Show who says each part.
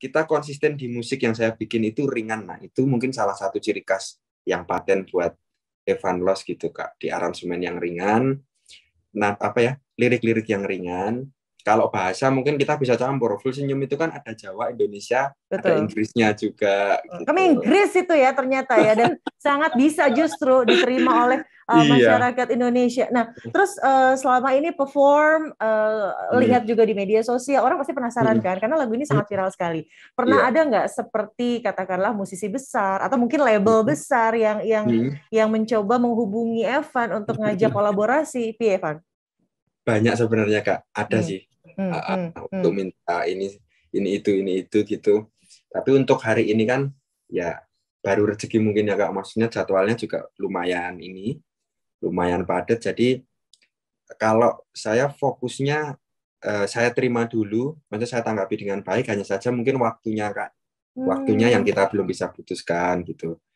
Speaker 1: kita konsisten di musik yang saya bikin itu ringan. Nah, itu mungkin salah satu ciri khas yang paten buat Evan Los gitu, Kak. Di aransemen yang ringan, nah apa ya, lirik-lirik yang ringan. Kalau bahasa mungkin kita bisa campur. Full senyum itu kan ada
Speaker 2: Jawa, Indonesia, Betul. ada
Speaker 1: Inggrisnya juga. Gitu. Kami
Speaker 2: Inggris itu ya ternyata ya dan sangat bisa justru diterima oleh Uh, iya. masyarakat Indonesia. Nah, terus uh, selama ini perform uh, hmm. lihat juga di media sosial orang pasti penasaran hmm. kan karena lagu ini sangat viral sekali. Pernah yeah. ada nggak seperti katakanlah musisi besar atau mungkin label hmm. besar yang yang hmm. yang mencoba menghubungi Evan untuk ngajak kolaborasi, Pi Evan?
Speaker 1: Banyak sebenarnya kak, ada hmm. sih
Speaker 2: hmm. Uh, hmm. untuk
Speaker 1: mm. minta ini ini itu ini itu gitu. Tapi untuk hari ini kan ya baru rezeki mungkin ya kak maksudnya jadwalnya juga lumayan ini lumayan padat. Jadi kalau saya fokusnya eh, saya terima dulu, maksudnya saya tanggapi dengan baik hanya saja mungkin waktunya Kak. Waktunya yang hmm. kita belum bisa putuskan gitu.